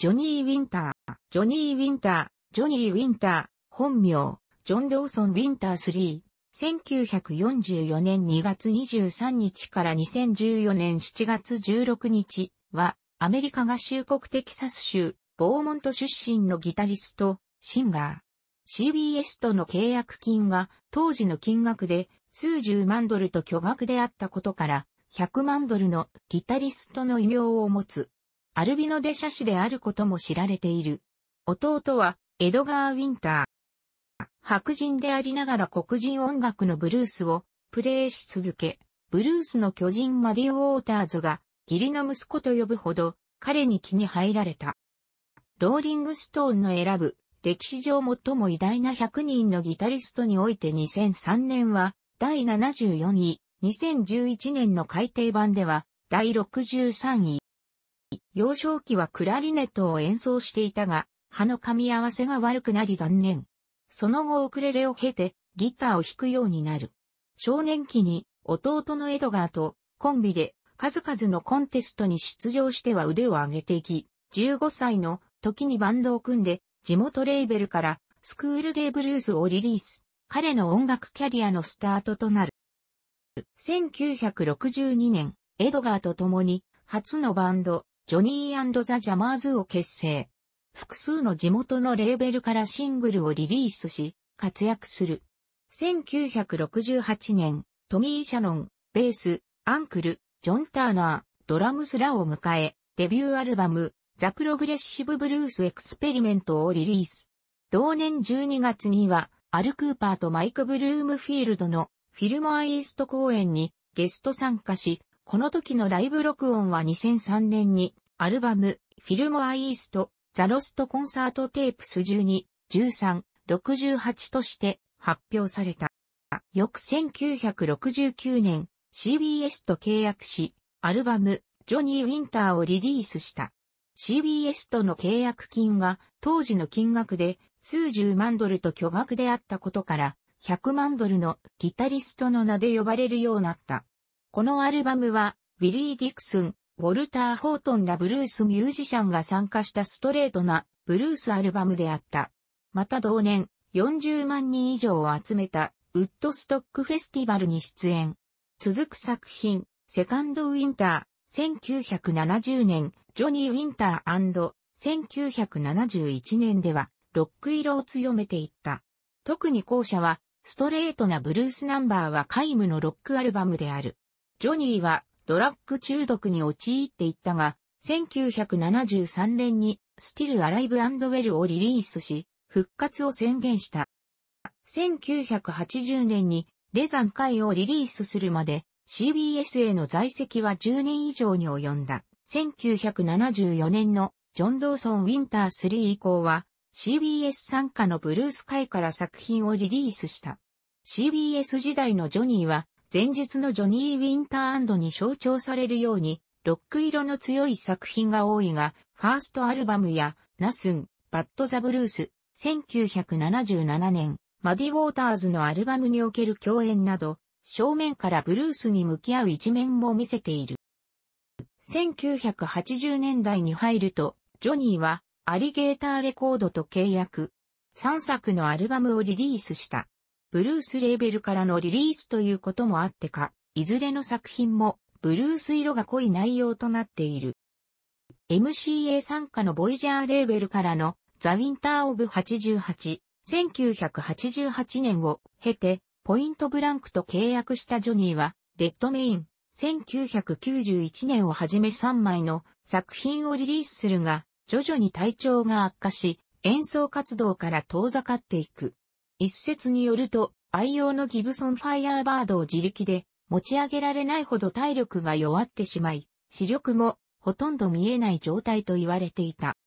ジョニー・ウィンター、ジョニー・ウィンター、ジョニー・ウィンター、本名、ジョン・ローソン・ウィンター3、1944年2月23日から2014年7月16日は、アメリカ合衆国テキサス州、ボーモント出身のギタリスト、シンガー。CBS との契約金が当時の金額で数十万ドルと巨額であったことから、100万ドルのギタリストの異名を持つ。アルビノデシャ氏であることも知られている。弟は、エドガー・ウィンター。白人でありながら黒人音楽のブルースをプレイし続け、ブルースの巨人マディ・ウォーターズが義理の息子と呼ぶほど彼に気に入られた。ローリングストーンの選ぶ歴史上最も偉大な100人のギタリストにおいて2003年は第74位、2011年の改訂版では第63位。幼少期はクラリネットを演奏していたが、歯の噛み合わせが悪くなり断念。その後遅れレを経て、ギターを弾くようになる。少年期に、弟のエドガーと、コンビで、数々のコンテストに出場しては腕を上げていき、15歳の時にバンドを組んで、地元レーベルから、スクールデイブルースをリリース。彼の音楽キャリアのスタートとなる。1962年、エドガーと共に、初のバンド、ジョニーザ・ジャマーズを結成。複数の地元のレーベルからシングルをリリースし、活躍する。1968年、トミー・シャノン、ベース、アンクル、ジョン・ターナー、ドラムスらを迎え、デビューアルバム、ザ・プログレッシブ・ブルース・エクスペリメントをリリース。同年12月には、アル・クーパーとマイク・ブルームフィールドのフィルモア・イースト公演にゲスト参加し、この時のライブ録音は2003年にアルバム、フィルモアイースト、ザロストコンサートテープス12、13、68として発表された。翌1969年、CBS と契約し、アルバム、ジョニー・ウィンターをリリースした。CBS との契約金は、当時の金額で数十万ドルと巨額であったことから、100万ドルのギタリストの名で呼ばれるようになった。このアルバムは、ウィリー・ディクスン、ウォルター・ホートンらブルースミュージシャンが参加したストレートなブルースアルバムであった。また同年、40万人以上を集めたウッドストックフェスティバルに出演。続く作品、セカンドウィンター、1970年、ジョニー・ウィンター &1971 年では、ロック色を強めていった。特に後者は、ストレートなブルースナンバーは皆無のロックアルバムである。ジョニーはドラッグ中毒に陥っていったが、1973年に Still Alive and Well をリリースし、復活を宣言した。1980年にレザン会をリリースするまで CBS への在籍は10年以上に及んだ。1974年のジョン・ドーソン・ウィンター3以降は CBS 参加のブルース会から作品をリリースした。CBS 時代のジョニーは前述のジョニー・ウィンターに象徴されるように、ロック色の強い作品が多いが、ファーストアルバムや、ナスン、バッド・ザ・ブルース、1977年、マディ・ウォーターズのアルバムにおける共演など、正面からブルースに向き合う一面も見せている。1980年代に入ると、ジョニーはアリゲーターレコードと契約。3作のアルバムをリリースした。ブルースレーベルからのリリースということもあってか、いずれの作品もブルース色が濃い内容となっている。MCA 参加のボイジャーレーベルからのザ・ウィンター・オブ88、1988年を経て、ポイントブランクと契約したジョニーは、レッドメイン、1991年をはじめ3枚の作品をリリースするが、徐々に体調が悪化し、演奏活動から遠ざかっていく。一説によると、愛用のギブソンファイヤーバードを自力で持ち上げられないほど体力が弱ってしまい、視力もほとんど見えない状態と言われていた。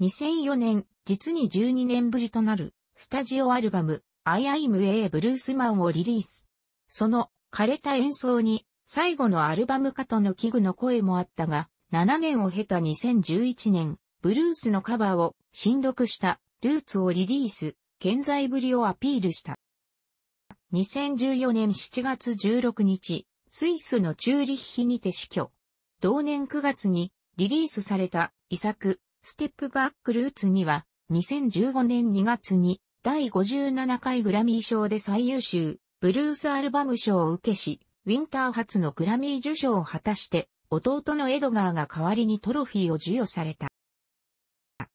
2004年、実に12年ぶりとなる、スタジオアルバム、I am a ブルースマンをリリース。その、枯れた演奏に、最後のアルバムかとの危惧の声もあったが、7年を経た2011年、ブルースのカバーを、新録した、ルーツをリリース。健在ぶりをアピールした。2014年7月16日、スイスのチューリッヒにて死去。同年9月にリリースされた遺作、ステップバックルーツには、2015年2月に第57回グラミー賞で最優秀、ブルースアルバム賞を受けし、ウィンター初のグラミー受賞を果たして、弟のエドガーが代わりにトロフィーを授与された。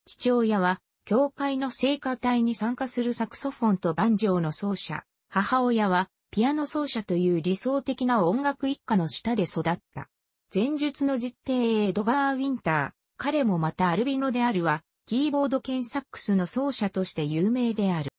父親は教会の聖歌隊に参加するサクソフォンとバンジョーの奏者、母親はピアノ奏者という理想的な音楽一家の下で育った。前述の実定エドガー・ウィンター、彼もまたアルビノであるは、キーボード兼サックスの奏者として有名である。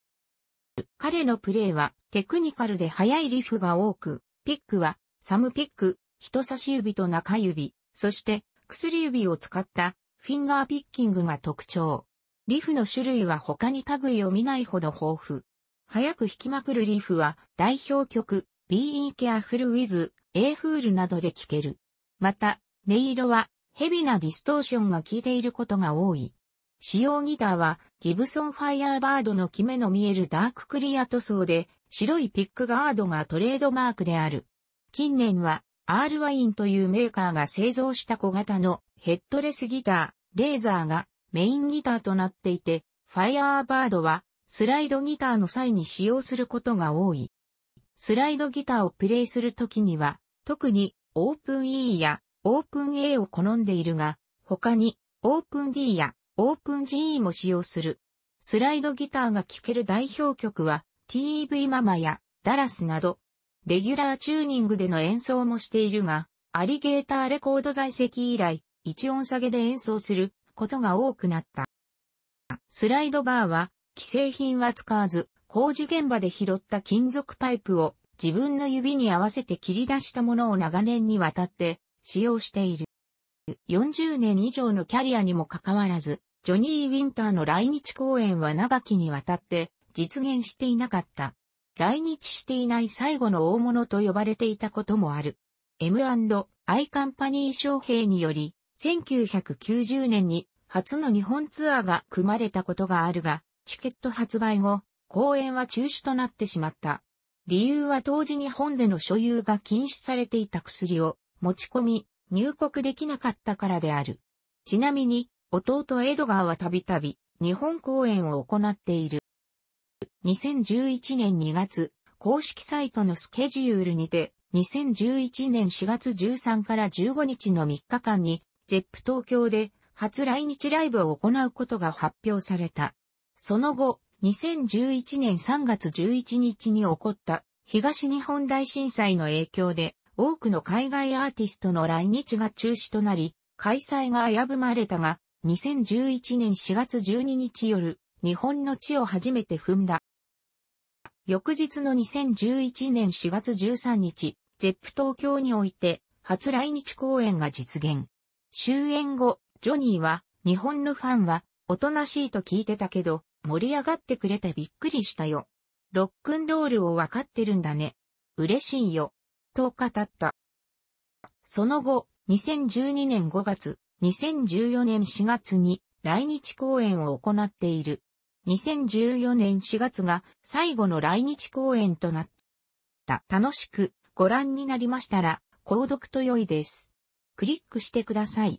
彼のプレイはテクニカルで速いリフが多く、ピックはサムピック、人差し指と中指、そして薬指を使ったフィンガーピッキングが特徴。リフの種類は他に類を見ないほど豊富。早く弾きまくるリフは代表曲 Be Careful With A Fool などで聴ける。また、音色はヘビなディストーションが効いていることが多い。使用ギターはギブソンファイアーバードのキメの見えるダーククリア塗装で白いピックガードがトレードマークである。近年は R ワインというメーカーが製造した小型のヘッドレスギター、レーザーがメインギターとなっていて、ファイアーバードはスライドギターの際に使用することが多い。スライドギターをプレイするときには、特にオープン e やオープン a を好んでいるが、他にオープン d やオープン g e も使用する。スライドギターが聴ける代表曲は TV ママやダラスなど、レギュラーチューニングでの演奏もしているが、アリゲーターレコード在籍以来、一音下げで演奏することが多くなった。スライドバーは、既製品は使わず、工事現場で拾った金属パイプを自分の指に合わせて切り出したものを長年にわたって使用している。40年以上のキャリアにもかかわらず、ジョニー・ウィンターの来日公演は長きにわたって実現していなかった。来日していない最後の大物と呼ばれていたこともある。M&I カンパニー商兵により1990年に初の日本ツアーが組まれたことがあるが、チケット発売後、公演は中止となってしまった。理由は当時日本での所有が禁止されていた薬を持ち込み、入国できなかったからである。ちなみに、弟エドガーはたびたび日本公演を行っている。2011年2月、公式サイトのスケジュールにて、2011年4月13から15日の3日間に、ゼップ東京で初来日ライブを行うことが発表された。その後、2011年3月11日に起こった東日本大震災の影響で多くの海外アーティストの来日が中止となり、開催が危ぶまれたが、2011年4月12日夜、日本の地を初めて踏んだ。翌日の2011年4月13日、ゼップ東京において初来日公演が実現。終演後、ジョニーは、日本のファンは、おとなしいと聞いてたけど、盛り上がってくれてびっくりしたよ。ロックンロールをわかってるんだね。嬉しいよ。と語った。その後、2012年5月、2014年4月に来日公演を行っている。2014年4月が最後の来日公演となった。楽しくご覧になりましたら、購読と良いです。クリックしてください。